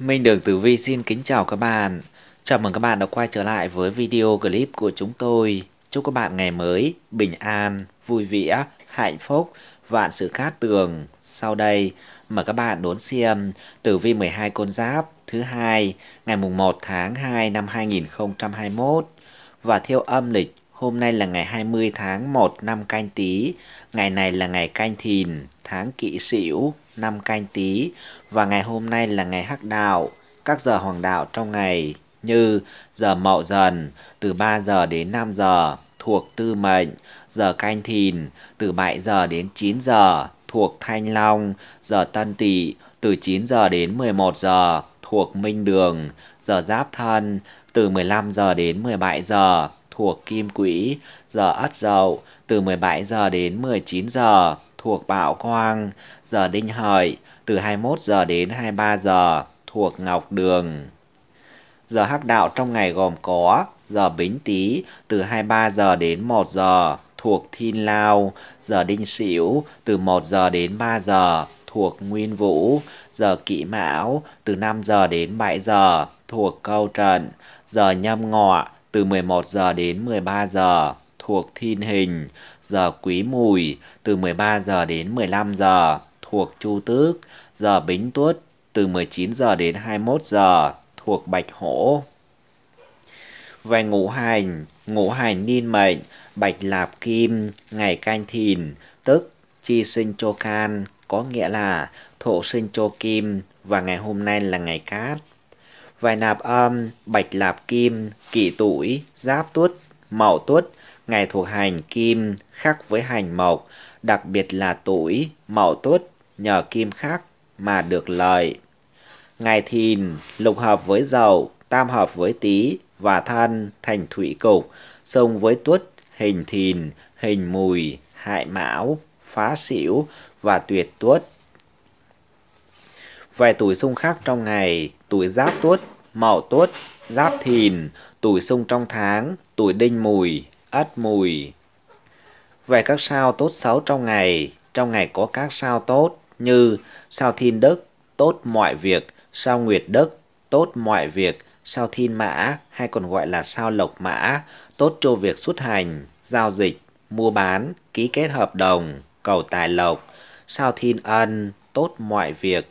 Minh Đường Tử Vi xin kính chào các bạn. Chào mừng các bạn đã quay trở lại với video clip của chúng tôi. Chúc các bạn ngày mới, bình an, vui vẻ, hạnh phúc, vạn sự cát tường. Sau đây, mời các bạn đón xem Tử Vi 12 con giáp thứ hai ngày mùng 1 tháng 2 năm 2021 và theo âm lịch Hôm nay là ngày 20 tháng 1 năm canh tí, ngày này là ngày canh thìn, tháng kỷ sửu, năm canh tí và ngày hôm nay là ngày hắc đạo, các giờ hoàng đạo trong ngày như giờ mậu dần từ 3 giờ đến 5 giờ thuộc tư mệnh, giờ canh thìn từ 7 giờ đến 9 giờ thuộc thanh long, giờ tân tỵ từ 9 giờ đến 11 giờ thuộc minh đường, giờ giáp thân từ 15 giờ đến 17 giờ thuộc kim quỹ, giờ ất dậu từ 17 giờ đến 19 giờ thuộc Bảo Quang giờ Đinh Hợi, từ 21 giờ đến 23 giờ, thuộc Ngọc Đường. Giờ hắc đạo trong ngày gồm có giờ Bính Tý từ 23 giờ đến 1 giờ, thuộc Thiên Lao, giờ Đinh Sửu từ 1 giờ đến 3 giờ, thuộc Nguyên Vũ, giờ Kỷ Mão từ 5 giờ đến 7 giờ, thuộc Câu Trận, giờ Nhâm Ngọ từ 11 giờ đến 13 giờ, thuộc Thiên Hình, giờ quý mùi từ 13 giờ đến 15 giờ thuộc Chu Tước, giờ Bính Tuất từ 19 giờ đến 21 giờ thuộc Bạch Hổ. Về ngũ hành, ngũ hành niên mệnh, bạch lạp kim, ngày canh thìn, tức chi sinh cho can, có nghĩa là thổ sinh cho kim và ngày hôm nay là ngày cát. Vài nạp âm, bạch lạp kim, kỷ tuổi, giáp tuất, mậu tuất Ngày thuộc hành kim khắc với hành mộc, đặc biệt là tuổi, mậu tuất nhờ kim khắc mà được lợi. Ngày thìn lục hợp với dậu, tam hợp với tý và thân thành thủy cục, xung với tuất, hình thìn, hình mùi, hại mão, phá xỉu và tuyệt tuất. Về tuổi xung khắc trong ngày, tuổi giáp tuất, mậu tuất, giáp thìn, tuổi xung trong tháng, tuổi đinh mùi, ất mùi. Về các sao tốt xấu trong ngày, trong ngày có các sao tốt như sao thiên đức, tốt mọi việc, sao nguyệt đức, tốt mọi việc, sao thiên mã hay còn gọi là sao lộc mã, tốt cho việc xuất hành, giao dịch, mua bán, ký kết hợp đồng, cầu tài lộc, sao thiên ân, tốt mọi việc.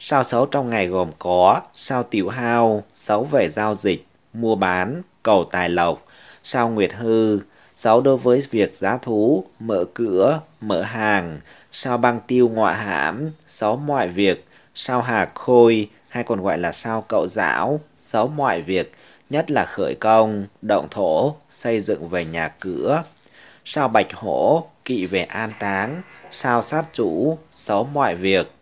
Sao xấu trong ngày gồm có sao tiểu hao, xấu về giao dịch, mua bán, cầu tài lộc, sao nguyệt hư, xấu đối với việc giá thú, mở cửa, mở hàng, sao băng tiêu ngoại hãm, xấu mọi việc, sao hà khôi hay còn gọi là sao cậu giáo, xấu mọi việc, nhất là khởi công, động thổ, xây dựng về nhà cửa. Sao bạch hổ, kỵ về an táng, sao sát chủ, xấu mọi việc.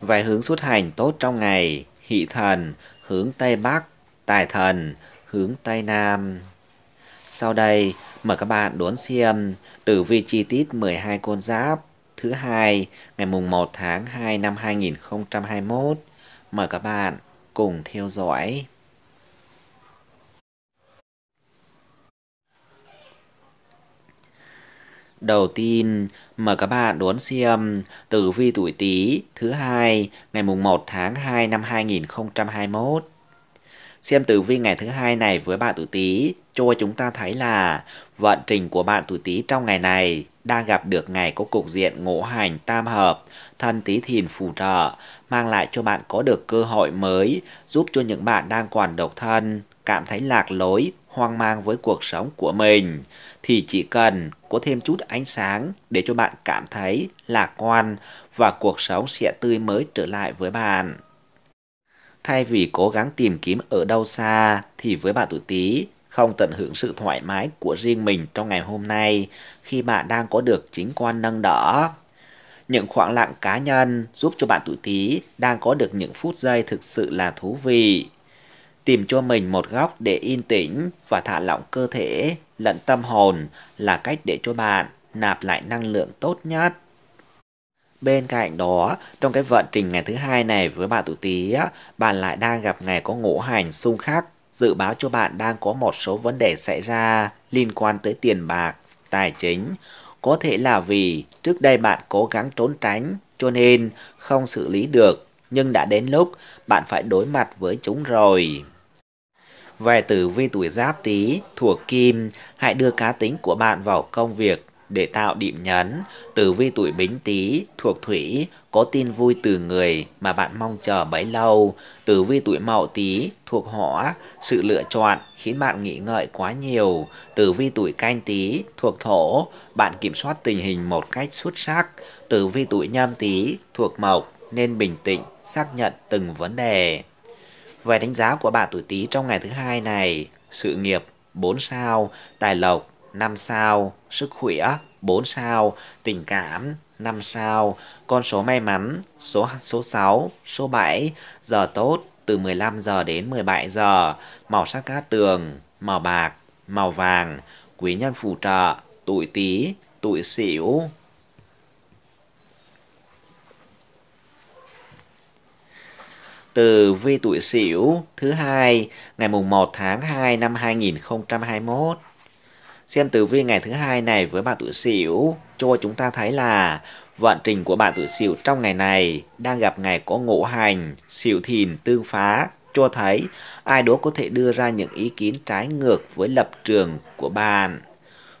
Vài hướng xuất hành tốt trong ngày, hỷ thần, hướng Tây Bắc, tài thần, hướng Tây Nam. Sau đây, mời các bạn đón xem tử vi chi tiết 12 con giáp thứ hai ngày mùng 1 tháng 2 năm 2021. Mời các bạn cùng theo dõi. Đầu tiên, mời các bạn đón xem tử vi tuổi Tý thứ hai ngày mùng 1 tháng 2 năm 2021. Xem tử vi ngày thứ hai này với bạn tuổi Tý, cho chúng ta thấy là vận trình của bạn tuổi Tý trong ngày này đang gặp được ngày có cục diện ngũ hành tam hợp, thân Tý Thìn phù trợ, mang lại cho bạn có được cơ hội mới, giúp cho những bạn đang còn độc thân cảm thấy lạc lối, hoang mang với cuộc sống của mình thì chỉ cần có thêm chút ánh sáng để cho bạn cảm thấy lạc quan và cuộc sống sẽ tươi mới trở lại với bạn. Thay vì cố gắng tìm kiếm ở đâu xa thì với bạn tuổi Tý không tận hưởng sự thoải mái của riêng mình trong ngày hôm nay khi bạn đang có được chính quan nâng đỡ. Những khoảng lặng cá nhân giúp cho bạn tuổi Tý đang có được những phút giây thực sự là thú vị. Tìm cho mình một góc để yên tĩnh và thả lỏng cơ thể lẫn tâm hồn là cách để cho bạn nạp lại năng lượng tốt nhất. Bên cạnh đó, trong cái vận trình ngày thứ hai này với bạn tuổi Tý á, bạn lại đang gặp ngày có ngũ hành xung khắc, dự báo cho bạn đang có một số vấn đề xảy ra liên quan tới tiền bạc, tài chính. Có thể là vì trước đây bạn cố gắng trốn tránh cho nên không xử lý được, nhưng đã đến lúc bạn phải đối mặt với chúng rồi. Về tử vi tuổi giáp tí, thuộc kim, hãy đưa cá tính của bạn vào công việc để tạo điểm nhấn, tử vi tuổi bính tý thuộc thủy có tin vui từ người mà bạn mong chờ bấy lâu. Tử vi tuổi mậu tý thuộc hỏa, sự lựa chọn khiến bạn nghĩ ngợi quá nhiều. Tử vi tuổi canh tý thuộc thổ, bạn kiểm soát tình hình một cách xuất sắc. Tử vi tuổi nhâm tý thuộc mộc nên bình tĩnh xác nhận từng vấn đề. Về đánh giá của bạn tuổi tý trong ngày thứ hai này, sự nghiệp 4 sao, tài lộc 5 sao, sức khỏe 4 sao, tình cảm 5 sao, con số may mắn số số 6, số 7, giờ tốt từ 15 giờ đến 17 giờ, màu sắc cát tường, màu bạc, màu vàng, quý nhân phù trợ, tuổi Tý, tuổi Sửu. Từ vi tuổi Sửu thứ hai ngày mùng 1 tháng 2 năm 2021 Xem tử vi ngày thứ hai này với bạn tuổi Sửu cho chúng ta thấy là vận trình của bạn tuổi Sửu trong ngày này đang gặp ngày có ngộ hành, Sửu Thìn tương phá cho thấy ai đó có thể đưa ra những ý kiến trái ngược với lập trường của bạn.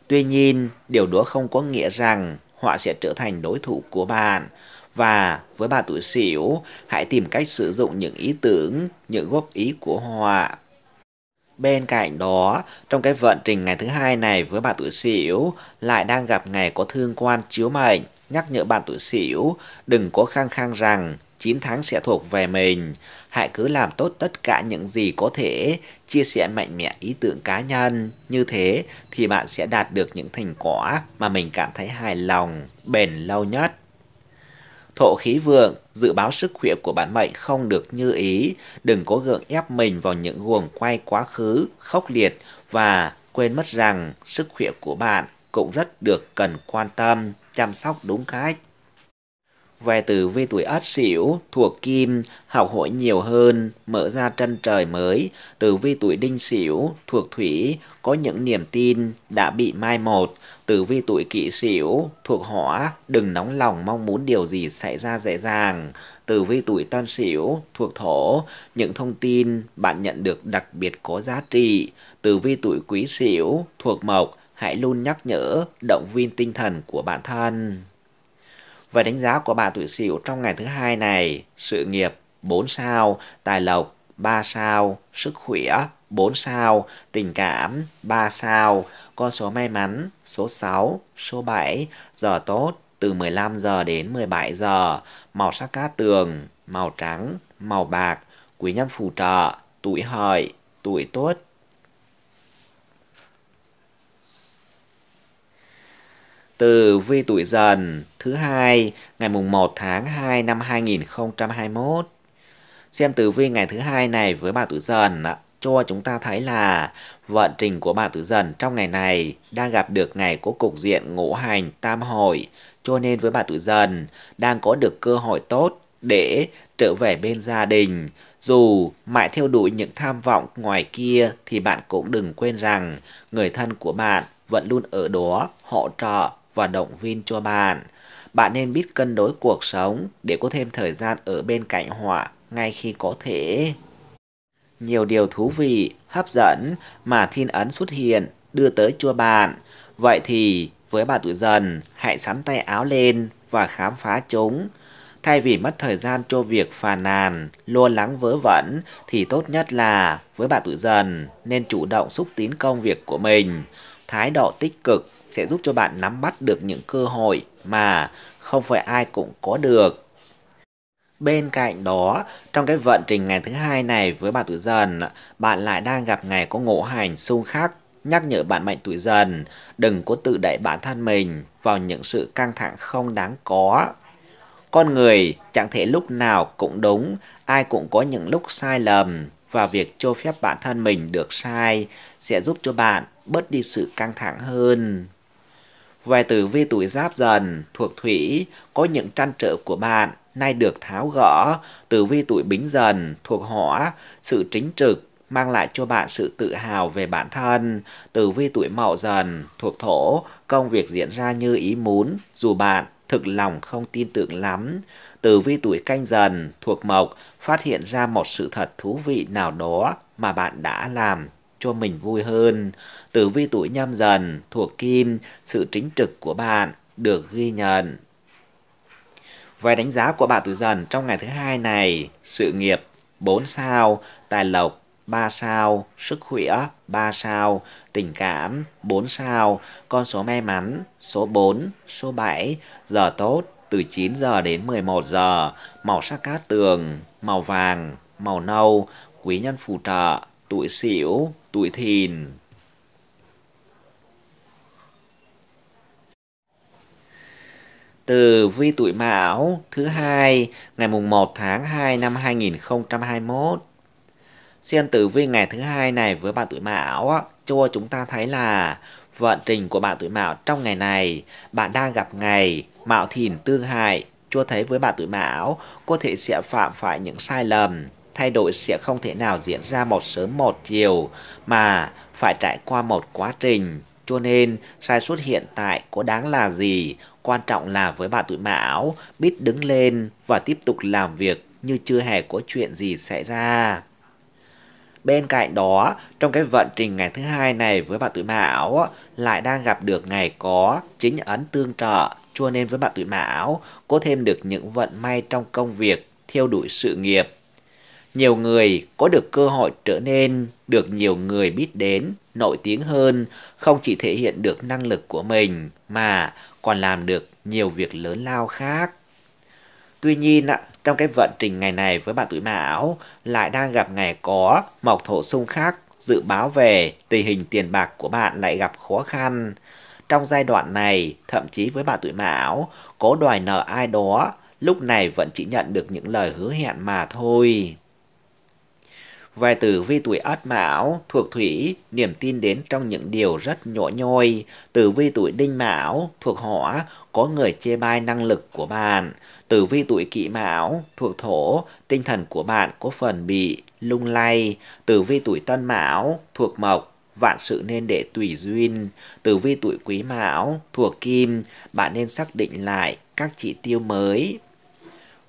Tuy nhiên, điều đó không có nghĩa rằng họ sẽ trở thành đối thủ của bạn. Và với bà tuổi Sửu, hãy tìm cách sử dụng những ý tưởng, những góp ý của họ Bên cạnh đó, trong cái vận trình ngày thứ hai này với bạn tuổi Sửu lại đang gặp ngày có thương quan chiếu mệnh, nhắc nhở bạn tuổi Sửu đừng có khăng khăng rằng 9 tháng sẽ thuộc về mình. Hãy cứ làm tốt tất cả những gì có thể, chia sẻ mạnh mẽ ý tưởng cá nhân. Như thế thì bạn sẽ đạt được những thành quả mà mình cảm thấy hài lòng, bền lâu nhất. Thổ khí vượng, dự báo sức khỏe của bản mệnh không được như ý, đừng cố gượng ép mình vào những guồng quay quá khứ, khốc liệt và quên mất rằng sức khỏe của bạn cũng rất được cần quan tâm, chăm sóc đúng cách. Về từ vi tuổi ất sửu thuộc kim, học hỏi nhiều hơn, mở ra chân trời mới. Từ vi tuổi đinh sửu thuộc thủy, có những niềm tin đã bị mai một. Từ vi tuổi kỷ sửu thuộc hỏa, đừng nóng lòng mong muốn điều gì xảy ra dễ dàng. Từ vi tuổi tân sửu thuộc thổ, những thông tin bạn nhận được đặc biệt có giá trị. Từ vi tuổi quý sửu thuộc mộc, hãy luôn nhắc nhở, động viên tinh thần của bản thân. Về đánh giá của bà tuổi Sửu trong ngày thứ hai này, sự nghiệp 4 sao, tài lộc 3 sao, sức khỏe 4 sao, tình cảm 3 sao, con số may mắn số 6, số 7, giờ tốt từ 15 giờ đến 17 giờ, màu sắc cát tường, màu trắng, màu bạc, quý nhân phù trợ, tuổi hợi, tuổi tốt, Từ vi tuổi dần thứ hai ngày mùng 1 tháng 2 năm 2021. Xem tử vi ngày thứ hai này với bà tuổi dần cho chúng ta thấy là vận trình của bà tuổi dần trong ngày này đang gặp được ngày có cục diện ngũ hành tam hội cho nên với bà tuổi dần đang có được cơ hội tốt để trở về bên gia đình. Dù mãi theo đuổi những tham vọng ngoài kia thì bạn cũng đừng quên rằng người thân của bạn vẫn luôn ở đó hỗ trợ và động viên cho bạn. Bạn nên biết cân đối cuộc sống để có thêm thời gian ở bên cạnh họ ngay khi có thể. Nhiều điều thú vị, hấp dẫn mà thiên ấn xuất hiện đưa tới cho bạn. Vậy thì với bà tuổi dần, hãy sắn tay áo lên và khám phá chúng. Thay vì mất thời gian cho việc phàn nàn, lo lắng vớ vẩn thì tốt nhất là với bạn tuổi dần nên chủ động xúc tiến công việc của mình. Thái độ tích cực sẽ giúp cho bạn nắm bắt được những cơ hội mà không phải ai cũng có được. Bên cạnh đó, trong cái vận trình ngày thứ hai này với bạn tuổi dần, bạn lại đang gặp ngày có ngộ hành xung khắc, nhắc nhở bạn mệnh tuổi dần, đừng có tự đẩy bản thân mình vào những sự căng thẳng không đáng có. Con người chẳng thể lúc nào cũng đúng, ai cũng có những lúc sai lầm và việc cho phép bản thân mình được sai sẽ giúp cho bạn bớt đi sự căng thẳng hơn. Về tử vi tuổi giáp dần, thuộc thủy, có những trăn trở của bạn nay được tháo gỡ, tử vi tuổi bính dần, thuộc hỏa, sự chính trực, mang lại cho bạn sự tự hào về bản thân. Tử vi tuổi mậu dần, thuộc thổ, công việc diễn ra như ý muốn, dù bạn thực lòng không tin tưởng lắm. Tử vi tuổi canh dần, thuộc mộc, phát hiện ra một sự thật thú vị nào đó mà bạn đã làm cho mình vui hơn. Tử vi tuổi nhâm dần thuộc kim, sự chính trực của bạn được ghi nhận. Về đánh giá của bạn tuổi dần trong ngày thứ hai này, sự nghiệp 4 sao, tài lộc 3 sao, sức khỏe 3 sao, tình cảm 4 sao, con số may mắn số 4, số 7, giờ tốt từ 9 giờ đến 11 giờ, màu sắc cát tường, màu vàng, màu nâu, quý nhân phù trợ tuổi sửu, tuổi thìn. Từ vi tuổi Mão thứ hai ngày mùng 1 tháng 2 năm 2021. Xem tử vi ngày thứ hai này với bạn tuổi Mão cho chúng ta thấy là vận trình của bạn tuổi Mão trong ngày này, bạn đang gặp ngày Mão Thìn tương hại, cho thấy với bạn tuổi Mão có thể sẽ phạm phải những sai lầm, thay đổi sẽ không thể nào diễn ra một sớm một chiều mà phải trải qua một quá trình. Cho nên, sai suất hiện tại có đáng là gì? Quan trọng là với bà tuổi mão, biết đứng lên và tiếp tục làm việc như chưa hề có chuyện gì xảy ra. Bên cạnh đó, trong cái vận trình ngày thứ hai này với bạn tuổi mão lại đang gặp được ngày có chính ấn tương trợ, cho nên với bạn tuổi mão có thêm được những vận may trong công việc, theo đuổi sự nghiệp nhiều người có được cơ hội trở nên được nhiều người biết đến, nổi tiếng hơn, không chỉ thể hiện được năng lực của mình mà còn làm được nhiều việc lớn lao khác. Tuy nhiên, trong cái vận trình ngày này với bạn tuổi Mão lại đang gặp ngày có mộc thổ xung khắc, dự báo về tình hình tiền bạc của bạn lại gặp khó khăn. Trong giai đoạn này, thậm chí với bạn tuổi Mão, có đòi nợ ai đó, lúc này vẫn chỉ nhận được những lời hứa hẹn mà thôi. Vài từ vi tuổi ất mão, thuộc thủy, niềm tin đến trong những điều rất nhỏ nhoi. Tử vi tuổi đinh mão, thuộc hỏa, có người chê bai năng lực của bạn. Tử vi tuổi kỷ mão, thuộc thổ, tinh thần của bạn có phần bị lung lay. Tử vi tuổi tân mão, thuộc mộc, vạn sự nên để tùy duyên. Tử vi tuổi quý mão, thuộc kim, bạn nên xác định lại các chỉ tiêu mới.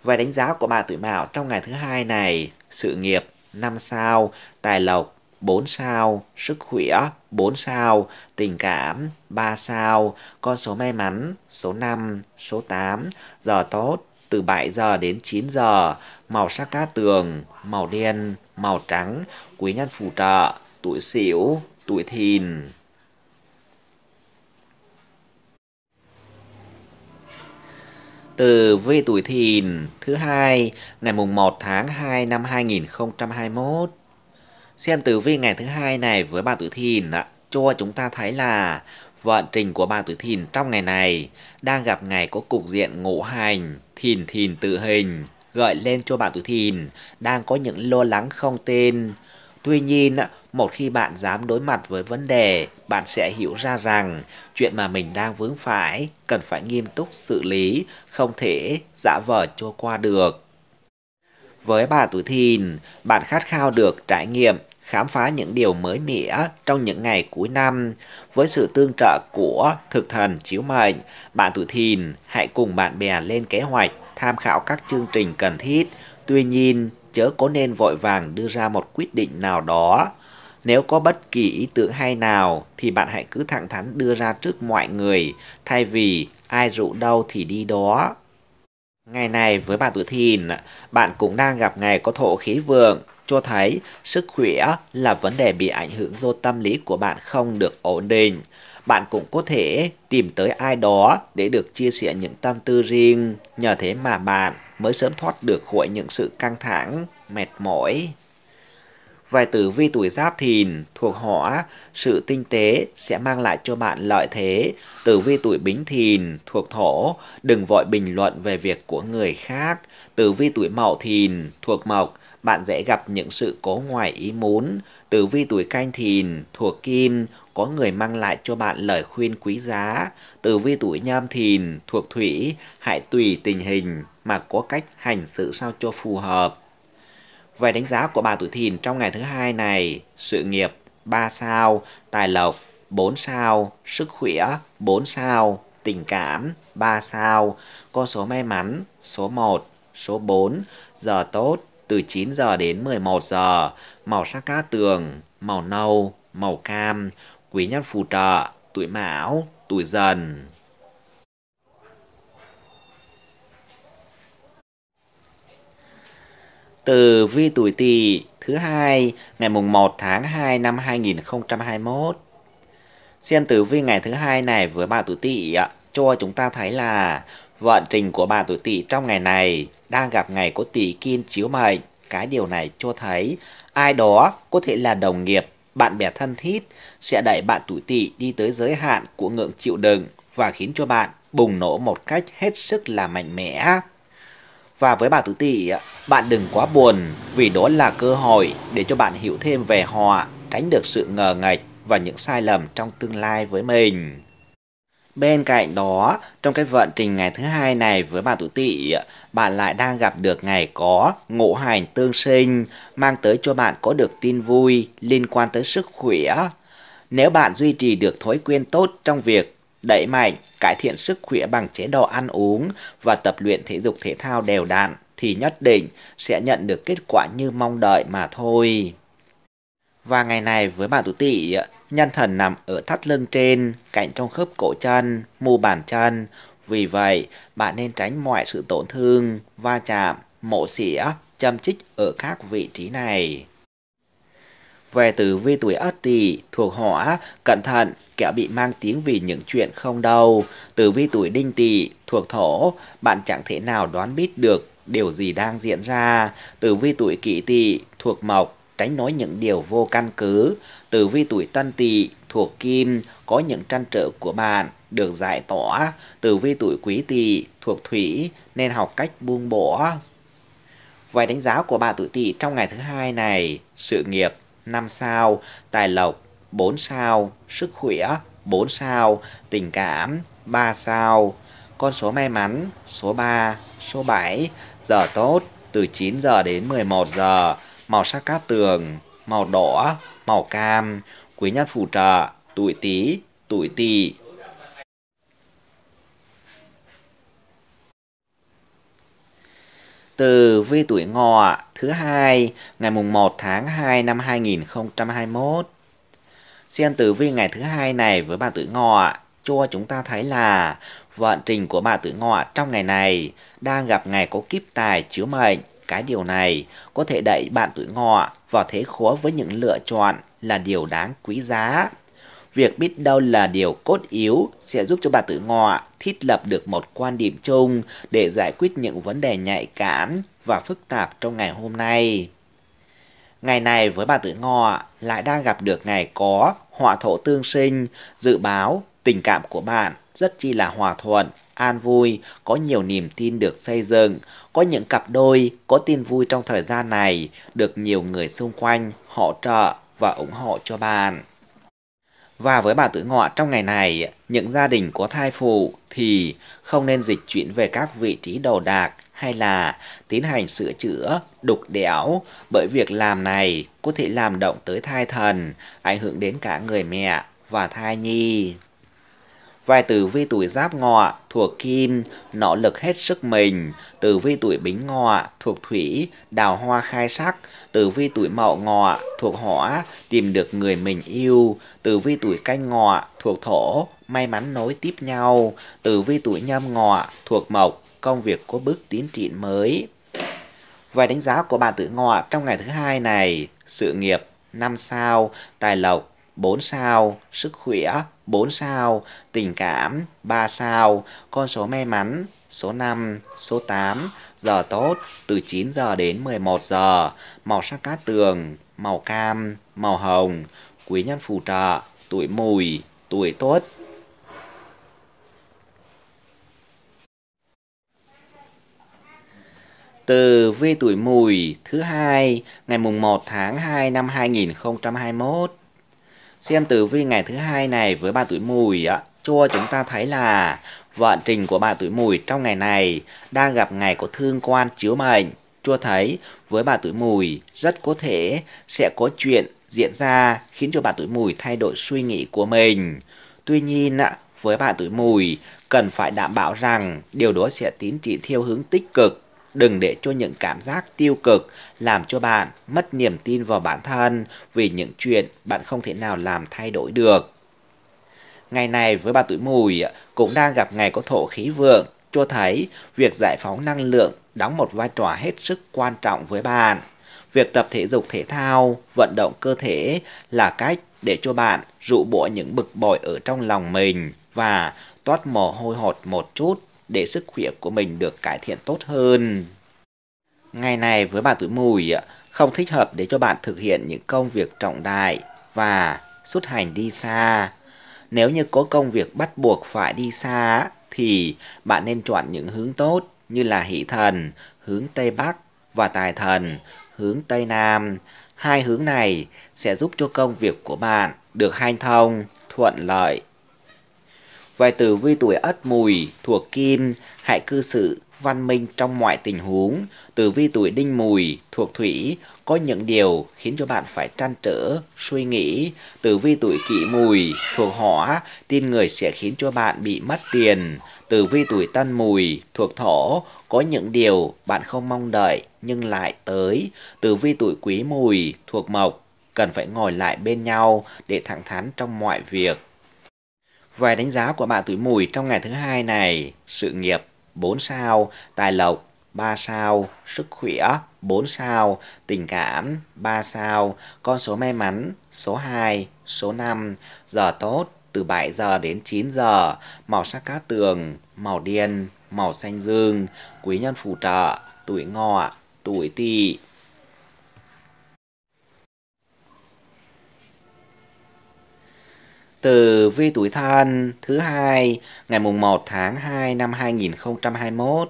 Vài đánh giá của bà tuổi mão trong ngày thứ hai này, sự nghiệp 5 sao, tài lộc 4 sao, sức khỏe 4 sao, tình cảm 3 sao, con số may mắn số 5, số 8, giờ tốt từ 7 giờ đến 9 giờ, màu sắc cát tường, màu đen, màu trắng, quý nhân phù trợ, tuổi xỉu, tuổi thìn. từ vi tuổi thìn thứ hai ngày mùng 1 tháng 2 năm 2021. Xem tử vi ngày thứ hai này với bạn tuổi thìn ạ, cho chúng ta thấy là vận trình của bạn tuổi thìn trong ngày này đang gặp ngày có cục diện ngũ hành, thìn thìn tự hình, gợi lên cho bạn tuổi thìn đang có những lo lắng không tên Tuy nhiên, một khi bạn dám đối mặt với vấn đề, bạn sẽ hiểu ra rằng chuyện mà mình đang vướng phải cần phải nghiêm túc xử lý, không thể giả vờ trôi qua được. Với bà tuổi thìn, bạn khát khao được trải nghiệm, khám phá những điều mới mẻ trong những ngày cuối năm. Với sự tương trợ của thực thần chiếu mệnh, bạn tuổi thìn hãy cùng bạn bè lên kế hoạch, tham khảo các chương trình cần thiết. Tuy nhiên, chớ có nên vội vàng đưa ra một quyết định nào đó. Nếu có bất kỳ ý tưởng hay nào thì bạn hãy cứ thẳng thắn đưa ra trước mọi người thay vì ai rủ đâu thì đi đó. Ngày này với bạn tuổi thìn, bạn cũng đang gặp ngày có thổ khí vượng, cho thấy sức khỏe là vấn đề bị ảnh hưởng do tâm lý của bạn không được ổn định. Bạn cũng có thể tìm tới ai đó để được chia sẻ những tâm tư riêng, nhờ thế mà bạn mới sớm thoát được khỏi những sự căng thẳng, mệt mỏi. Vài tử vi tuổi giáp thìn thuộc hỏa, sự tinh tế sẽ mang lại cho bạn lợi thế. Tử vi tuổi bính thìn thuộc thổ, đừng vội bình luận về việc của người khác. Tử vi tuổi mậu thìn thuộc mộc, bạn dễ gặp những sự cố ngoài ý muốn. Tử vi tuổi canh thìn, thuộc kim, có người mang lại cho bạn lời khuyên quý giá. Tử vi tuổi nhâm thìn, thuộc thủy, hãy tùy tình hình mà có cách hành sự sao cho phù hợp. Về đánh giá của bà tuổi thìn trong ngày thứ hai này, sự nghiệp 3 sao, tài lộc 4 sao, sức khỏe 4 sao, tình cảm 3 sao, con số may mắn số 1, số 4, giờ tốt từ 9 giờ đến 11 giờ, màu sắc cá tường, màu nâu, màu cam, quý nhân phù trợ, tuổi mão, tuổi dần. Từ vi tuổi tỵ thứ hai ngày mùng 1 tháng 2 năm 2021. Xem tử vi ngày thứ hai này với bạn tuổi tỵ cho chúng ta thấy là Vận trình của bạn tuổi tỵ trong ngày này đang gặp ngày có tỷ kim chiếu mệnh. Cái điều này cho thấy ai đó có thể là đồng nghiệp, bạn bè thân thiết sẽ đẩy bạn tuổi tỵ đi tới giới hạn của ngưỡng chịu đựng và khiến cho bạn bùng nổ một cách hết sức là mạnh mẽ. Và với bà tuổi tỵ, bạn đừng quá buồn vì đó là cơ hội để cho bạn hiểu thêm về họ, tránh được sự ngờ nghệch và những sai lầm trong tương lai với mình. Bên cạnh đó, trong cái vận trình ngày thứ hai này với bạn tuổi tỵ, bạn lại đang gặp được ngày có ngộ hành tương sinh, mang tới cho bạn có được tin vui liên quan tới sức khỏe. Nếu bạn duy trì được thói quen tốt trong việc đẩy mạnh, cải thiện sức khỏe bằng chế độ ăn uống và tập luyện thể dục thể thao đều đặn, thì nhất định sẽ nhận được kết quả như mong đợi mà thôi. Và ngày này với bạn tuổi tỵ, Nhân thần nằm ở thắt lưng trên, cạnh trong khớp cổ chân, mu bàn chân. Vì vậy, bạn nên tránh mọi sự tổn thương, va chạm, mổ xỉa, châm chích ở các vị trí này. Về tử vi tuổi Ất Tỵ thuộc hỏa, cẩn thận kẻo bị mang tiếng vì những chuyện không đâu. Tử vi tuổi Đinh Tỵ thuộc thổ, bạn chẳng thể nào đoán biết được điều gì đang diễn ra. Tử vi tuổi Kỷ Tỵ thuộc mộc, tránh nói những điều vô căn cứ. Tử vi tuổi tân tỵ thuộc kim có những trăn trở của bạn được giải tỏa. Tử vi tuổi quý tỵ thuộc thủy nên học cách buông bỏ. Vài đánh giá của bạn tuổi tỵ trong ngày thứ hai này, sự nghiệp 5 sao, tài lộc 4 sao, sức khỏe 4 sao, tình cảm 3 sao. Con số may mắn số 3, số 7, giờ tốt từ 9 giờ đến 11 giờ, màu sắc cát tường, màu đỏ, màu cam, quý nhân phù trợ, tuổi Tý, tuổi Tỵ. Từ vi tuổi ngọ thứ hai ngày mùng 1 tháng 2 năm 2021. Xem tử vi ngày thứ hai này với bạn tuổi ngọ cho chúng ta thấy là vận trình của bạn tuổi ngọ trong ngày này đang gặp ngày có kiếp tài chiếu mệnh cái điều này có thể đẩy bạn tuổi ngọ vào thế khó với những lựa chọn là điều đáng quý giá. Việc biết đâu là điều cốt yếu sẽ giúp cho bạn tuổi ngọ thiết lập được một quan điểm chung để giải quyết những vấn đề nhạy cảm và phức tạp trong ngày hôm nay. Ngày này với bạn tuổi ngọ lại đang gặp được ngày có họa thổ tương sinh, dự báo tình cảm của bạn rất chi là hòa thuận, an vui, có nhiều niềm tin được xây dựng, có những cặp đôi có tin vui trong thời gian này, được nhiều người xung quanh hỗ trợ và ủng hộ cho bạn. Và với bà tử ngọ trong ngày này, những gia đình có thai phụ thì không nên dịch chuyển về các vị trí đồ đạc hay là tiến hành sửa chữa, đục đẽo bởi việc làm này có thể làm động tới thai thần, ảnh hưởng đến cả người mẹ và thai nhi. Vài tử vi tuổi giáp ngọ thuộc kim, nỗ lực hết sức mình. Tử vi tuổi bính ngọ thuộc thủy, đào hoa khai sắc. Tử vi tuổi mậu ngọ thuộc hỏa, tìm được người mình yêu. Tử vi tuổi canh ngọ thuộc thổ, may mắn nối tiếp nhau. Tử vi tuổi nhâm ngọ thuộc mộc, công việc có bước tiến triển mới. Vài đánh giá của bạn tử ngọ trong ngày thứ hai này, sự nghiệp năm sao, tài lộc 4 sao, sức khỏe 4 sao, tình cảm 3 sao, con số may mắn số 5, số 8, giờ tốt từ 9 giờ đến 11 giờ, màu sắc cát tường, màu cam, màu hồng, quý nhân phù trợ, tuổi mùi, tuổi tốt. Từ vi tuổi mùi thứ hai ngày mùng 1 tháng 2 năm 2021 Xem tử vi ngày thứ hai này với bà tuổi mùi á cho chúng ta thấy là vận trình của bà tuổi mùi trong ngày này đang gặp ngày có thương quan chiếu mệnh. Cho thấy với bà tuổi mùi rất có thể sẽ có chuyện diễn ra khiến cho bà tuổi mùi thay đổi suy nghĩ của mình. Tuy nhiên với bà tuổi mùi cần phải đảm bảo rằng điều đó sẽ tiến trị theo hướng tích cực đừng để cho những cảm giác tiêu cực làm cho bạn mất niềm tin vào bản thân vì những chuyện bạn không thể nào làm thay đổi được. Ngày này với bà tuổi mùi cũng đang gặp ngày có thổ khí vượng, cho thấy việc giải phóng năng lượng đóng một vai trò hết sức quan trọng với bạn. Việc tập thể dục thể thao, vận động cơ thể là cách để cho bạn rụ bỏ những bực bội ở trong lòng mình và toát mồ hôi hột một chút để sức khỏe của mình được cải thiện tốt hơn. Ngày này với bạn tuổi mùi không thích hợp để cho bạn thực hiện những công việc trọng đại và xuất hành đi xa. Nếu như có công việc bắt buộc phải đi xa thì bạn nên chọn những hướng tốt như là hỷ thần, hướng Tây Bắc và tài thần, hướng Tây Nam. Hai hướng này sẽ giúp cho công việc của bạn được hanh thông, thuận lợi Vài tử vi tuổi ất mùi thuộc kim, hãy cư xử văn minh trong mọi tình huống. Tử vi tuổi đinh mùi thuộc thủy có những điều khiến cho bạn phải trăn trở, suy nghĩ. Tử vi tuổi kỷ mùi thuộc hỏa, tin người sẽ khiến cho bạn bị mất tiền. Tử vi tuổi tân mùi thuộc thổ, có những điều bạn không mong đợi nhưng lại tới. Tử vi tuổi quý mùi thuộc mộc, cần phải ngồi lại bên nhau để thẳng thắn trong mọi việc. Về đánh giá của bạn tuổi mùi trong ngày thứ hai này, sự nghiệp 4 sao, tài lộc 3 sao, sức khỏe 4 sao, tình cảm 3 sao, con số may mắn số 2, số 5, giờ tốt từ 7 giờ đến 9 giờ, màu sắc cát tường, màu đen, màu xanh dương, quý nhân phù trợ, tuổi ngọ, tuổi tỵ. từ vi tuổi thân thứ hai ngày mùng 1 tháng 2 năm 2021.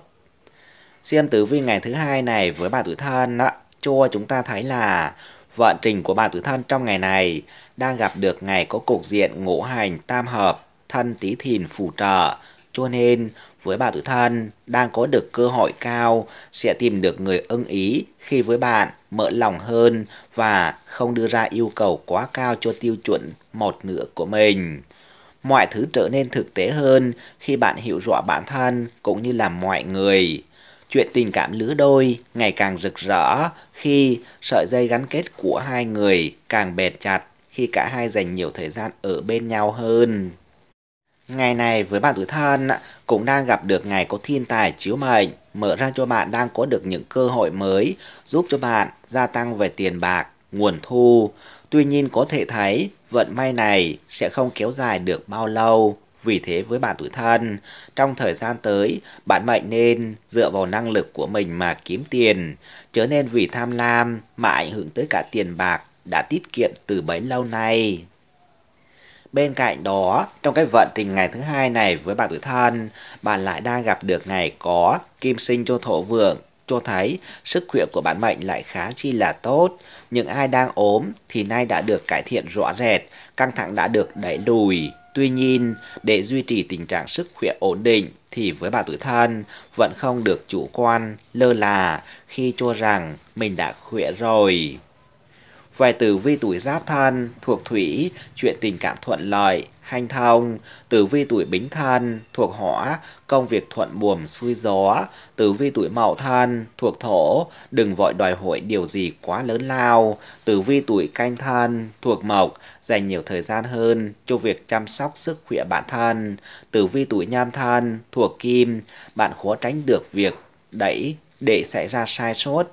Xem tử vi ngày thứ hai này với bà tuổi thân đó, cho chúng ta thấy là vận trình của bà tuổi thân trong ngày này đang gặp được ngày có cục diện ngũ hành tam hợp thân tí thìn phù trợ cho nên với bà tuổi thân đang có được cơ hội cao sẽ tìm được người ưng ý khi với bạn mở lòng hơn và không đưa ra yêu cầu quá cao cho tiêu chuẩn một nửa của mình. Mọi thứ trở nên thực tế hơn khi bạn hiểu rõ bản thân cũng như là mọi người. Chuyện tình cảm lứa đôi ngày càng rực rỡ khi sợi dây gắn kết của hai người càng bền chặt khi cả hai dành nhiều thời gian ở bên nhau hơn. Ngày này với bạn tuổi thân cũng đang gặp được ngày có thiên tài chiếu mệnh, mở ra cho bạn đang có được những cơ hội mới, giúp cho bạn gia tăng về tiền bạc, nguồn thu. Tuy nhiên có thể thấy vận may này sẽ không kéo dài được bao lâu. Vì thế với bạn tuổi thân, trong thời gian tới, bạn mệnh nên dựa vào năng lực của mình mà kiếm tiền, chớ nên vì tham lam mà ảnh hưởng tới cả tiền bạc đã tiết kiệm từ bấy lâu nay. Bên cạnh đó, trong cái vận tình ngày thứ hai này với bạn tuổi thân, bạn lại đang gặp được ngày có kim sinh cho thổ vượng cho thấy sức khỏe của bạn mệnh lại khá chi là tốt. Những ai đang ốm thì nay đã được cải thiện rõ rệt, căng thẳng đã được đẩy lùi. Tuy nhiên, để duy trì tình trạng sức khỏe ổn định thì với bạn tuổi thân vẫn không được chủ quan, lơ là khi cho rằng mình đã khỏe rồi. Vài tử vi tuổi giáp thân thuộc thủy, chuyện tình cảm thuận lợi, hanh thông. Tử vi tuổi bính thân thuộc hỏa, công việc thuận buồm xuôi gió. Tử vi tuổi mậu thân thuộc thổ, đừng vội đòi hỏi điều gì quá lớn lao. Tử vi tuổi canh thân thuộc mộc, dành nhiều thời gian hơn cho việc chăm sóc sức khỏe bản thân. Tử vi tuổi nhâm thân thuộc kim, bạn khó tránh được việc đẩy để xảy ra sai sót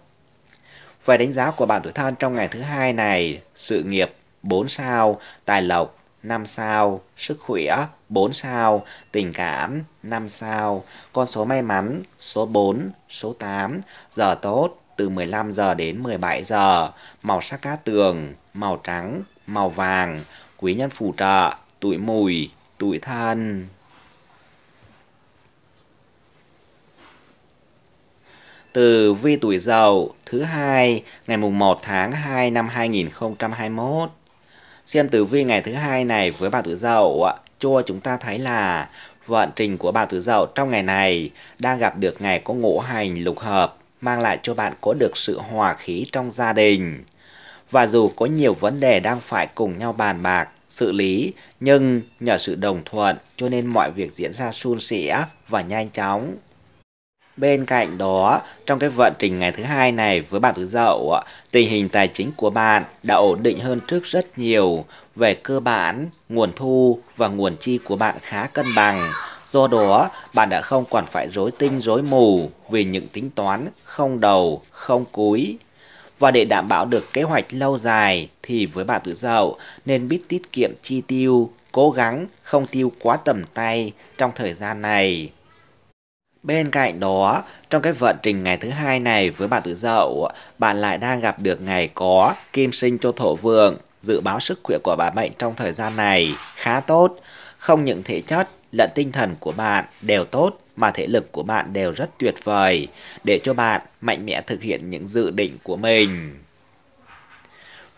về đánh giá của bạn tuổi thân trong ngày thứ hai này, sự nghiệp 4 sao, tài lộc 5 sao, sức khỏe 4 sao, tình cảm 5 sao, con số may mắn số 4, số 8, giờ tốt từ 15 giờ đến 17 giờ, màu sắc cát tường, màu trắng, màu vàng, quý nhân phù trợ, tuổi mùi, tuổi thân. từ vi tuổi dậu thứ hai ngày mùng 1 tháng 2 năm 2021. Xem tử vi ngày thứ hai này với bà tuổi dậu cho chúng ta thấy là vận trình của bà tuổi dậu trong ngày này đang gặp được ngày có ngũ hành lục hợp mang lại cho bạn có được sự hòa khí trong gia đình. Và dù có nhiều vấn đề đang phải cùng nhau bàn bạc, xử lý, nhưng nhờ sự đồng thuận cho nên mọi việc diễn ra suôn sẻ và nhanh chóng Bên cạnh đó, trong cái vận trình ngày thứ hai này với bạn thứ dậu, tình hình tài chính của bạn đã ổn định hơn trước rất nhiều. Về cơ bản, nguồn thu và nguồn chi của bạn khá cân bằng. Do đó, bạn đã không còn phải rối tinh rối mù vì những tính toán không đầu, không cuối. Và để đảm bảo được kế hoạch lâu dài thì với bạn tuổi dậu nên biết tiết kiệm chi tiêu, cố gắng không tiêu quá tầm tay trong thời gian này. Bên cạnh đó, trong cái vận trình ngày thứ hai này với bạn tự dậu, bạn lại đang gặp được ngày có kim sinh cho thổ vượng. Dự báo sức khỏe của bà mệnh trong thời gian này khá tốt. Không những thể chất lẫn tinh thần của bạn đều tốt mà thể lực của bạn đều rất tuyệt vời để cho bạn mạnh mẽ thực hiện những dự định của mình.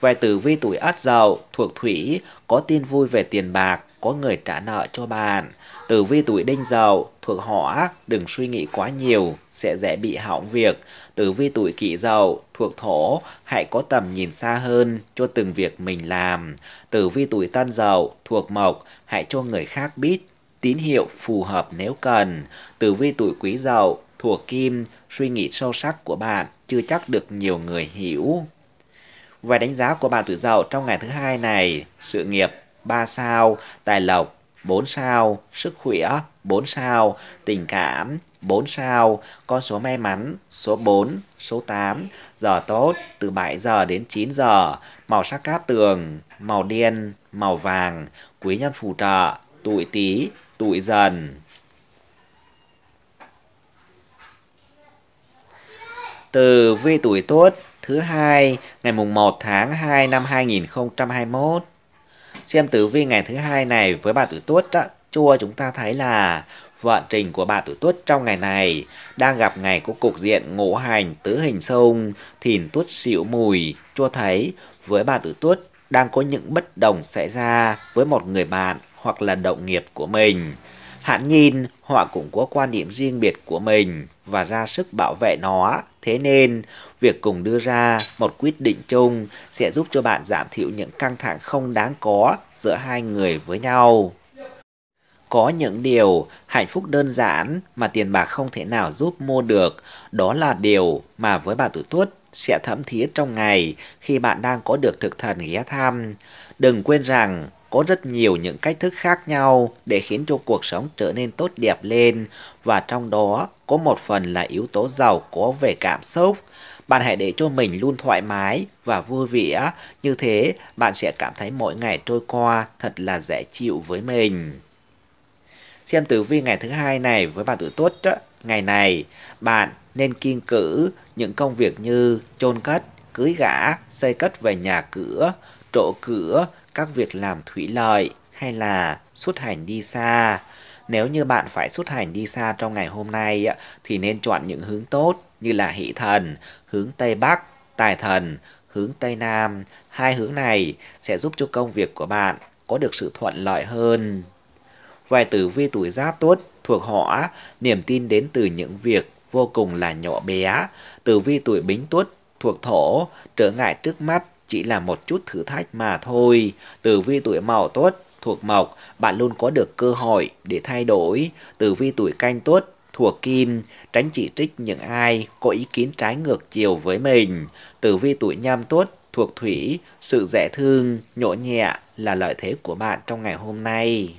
Về tử vi tuổi Ất Dậu thuộc Thủy có tin vui về tiền bạc có người trả nợ cho bạn. Tử vi tuổi đinh dậu thuộc hỏa, đừng suy nghĩ quá nhiều, sẽ dễ bị hỏng việc. Tử vi tuổi kỷ dậu thuộc thổ, hãy có tầm nhìn xa hơn cho từng việc mình làm. Tử vi tuổi tân dậu thuộc mộc, hãy cho người khác biết tín hiệu phù hợp nếu cần. Tử vi tuổi quý dậu thuộc kim, suy nghĩ sâu sắc của bạn chưa chắc được nhiều người hiểu. Và đánh giá của bạn tuổi dậu trong ngày thứ hai này, sự nghiệp 3 sao, tài lộc 4 sao, sức khỏe 4 sao, tình cảm 4 sao, con số may mắn số 4, số 8, giờ tốt từ 7 giờ đến 9 giờ, màu sắc cát tường, màu đen, màu vàng, quý nhân phù trợ, tuổi tí, tuổi dần. Từ vi tuổi tốt thứ hai ngày mùng 1 tháng 2 năm 2021. Xem tử vi ngày thứ hai này với bà tuổi tuất á, chua chúng ta thấy là vận trình của bà tuổi tuất trong ngày này đang gặp ngày của cục diện ngũ hành tứ hình sông thìn tuất xỉu mùi chua thấy với bà tuổi tuất đang có những bất đồng xảy ra với một người bạn hoặc là đồng nghiệp của mình hạn nhìn họ cũng có quan điểm riêng biệt của mình và ra sức bảo vệ nó. Thế nên Việc cùng đưa ra một quyết định chung sẽ giúp cho bạn giảm thiểu những căng thẳng không đáng có giữa hai người với nhau. Có những điều hạnh phúc đơn giản mà tiền bạc không thể nào giúp mua được, đó là điều mà với bạn tuổi tuất sẽ thấm thía trong ngày khi bạn đang có được thực thần ghé thăm. Đừng quên rằng có rất nhiều những cách thức khác nhau để khiến cho cuộc sống trở nên tốt đẹp lên và trong đó có một phần là yếu tố giàu có về cảm xúc. Bạn hãy để cho mình luôn thoải mái và vui vẻ, như thế bạn sẽ cảm thấy mỗi ngày trôi qua thật là dễ chịu với mình. Xem tử vi ngày thứ hai này với bạn tuổi tốt, ngày này bạn nên kiên cử những công việc như chôn cất, cưới gã, xây cất về nhà cửa, trổ cửa, các việc làm thủy lợi hay là xuất hành đi xa. Nếu như bạn phải xuất hành đi xa trong ngày hôm nay thì nên chọn những hướng tốt như là hỷ thần, hướng Tây Bắc, tài thần, hướng Tây Nam, hai hướng này sẽ giúp cho công việc của bạn có được sự thuận lợi hơn. Vài tử vi tuổi giáp tốt thuộc hỏa, niềm tin đến từ những việc vô cùng là nhỏ bé. Tử vi tuổi bính tuất thuộc thổ, trở ngại trước mắt chỉ là một chút thử thách mà thôi. Tử vi tuổi mậu tuất thuộc mộc, bạn luôn có được cơ hội để thay đổi. Tử vi tuổi canh tuất thuộc Kim tránh chỉ trích những ai có ý kiến trái ngược chiều với mình. Tử vi tuổi nhâm tuất thuộc thủy, sự dễ thương, nhỗ nhẹ là lợi thế của bạn trong ngày hôm nay.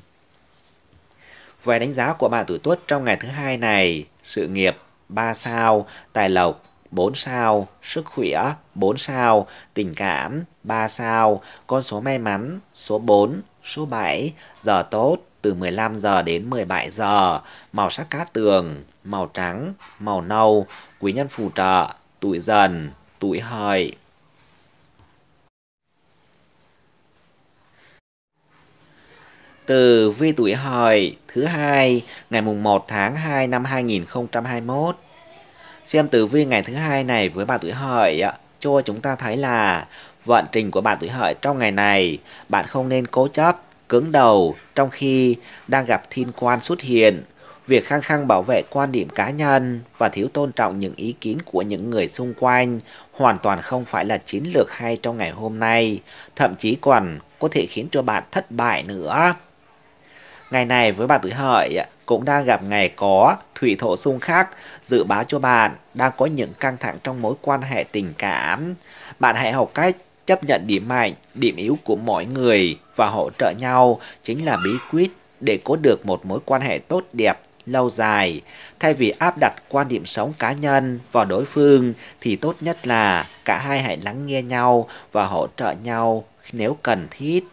vài đánh giá của bạn tuổi tuất trong ngày thứ hai này, sự nghiệp 3 sao, tài lộc 4 sao, sức khỏe 4 sao, tình cảm 3 sao, con số may mắn số 4, số 7, giờ tốt từ 15 giờ đến 17 giờ, màu sắc cát tường, màu trắng, màu nâu, quý nhân phù trợ, tuổi dần, tuổi hợi. Từ vi tuổi hợi thứ hai ngày mùng 1 tháng 2 năm 2021. Xem tử vi ngày thứ hai này với bạn tuổi hợi cho chúng ta thấy là vận trình của bạn tuổi hợi trong ngày này bạn không nên cố chấp cứng đầu trong khi đang gặp thiên quan xuất hiện. Việc khăng khăng bảo vệ quan điểm cá nhân và thiếu tôn trọng những ý kiến của những người xung quanh hoàn toàn không phải là chiến lược hay trong ngày hôm nay, thậm chí còn có thể khiến cho bạn thất bại nữa. Ngày này với bạn tuổi hợi cũng đang gặp ngày có thủy thổ xung khắc, dự báo cho bạn đang có những căng thẳng trong mối quan hệ tình cảm. Bạn hãy học cách chấp nhận điểm mạnh, điểm yếu của mọi người và hỗ trợ nhau chính là bí quyết để có được một mối quan hệ tốt đẹp lâu dài. Thay vì áp đặt quan điểm sống cá nhân vào đối phương thì tốt nhất là cả hai hãy lắng nghe nhau và hỗ trợ nhau nếu cần thiết.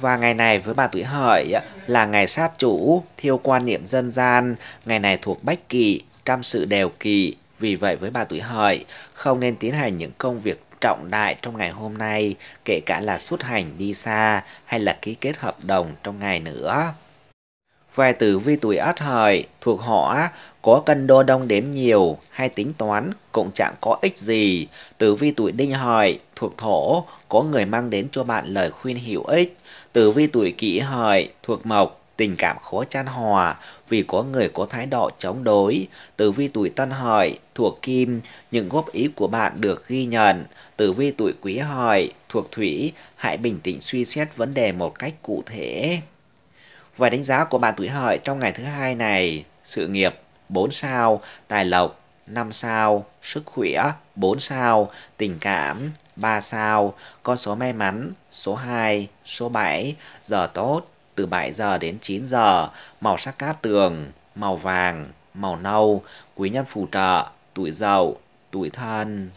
Và ngày này với bà tuổi hợi là ngày sát chủ, theo quan niệm dân gian, ngày này thuộc bách kỵ, trăm sự đều kỵ. Vì vậy với bà tuổi hợi, không nên tiến hành những công việc trọng đại trong ngày hôm nay, kể cả là xuất hành đi xa hay là ký kết hợp đồng trong ngày nữa. Về tử vi tuổi Ất Hợi thuộc họ có cân đô đông đếm nhiều hay tính toán cũng chẳng có ích gì. Tử vi tuổi Đinh Hợi thuộc Thổ có người mang đến cho bạn lời khuyên hữu ích. Tử vi tuổi Kỷ Hợi thuộc Mộc Tình cảm khó chan hòa vì có người có thái độ chống đối. Tử vi tuổi tân hợi thuộc kim, những góp ý của bạn được ghi nhận. Tử vi tuổi quý hợi thuộc thủy, hãy bình tĩnh suy xét vấn đề một cách cụ thể. Và đánh giá của bạn tuổi hợi trong ngày thứ hai này, sự nghiệp 4 sao, tài lộc 5 sao, sức khỏe 4 sao, tình cảm 3 sao, con số may mắn số 2, số 7, giờ tốt từ 7 giờ đến 9 giờ, màu sắc cát tường, màu vàng, màu nâu, quý nhân phù trợ, tuổi dậu, tuổi thân.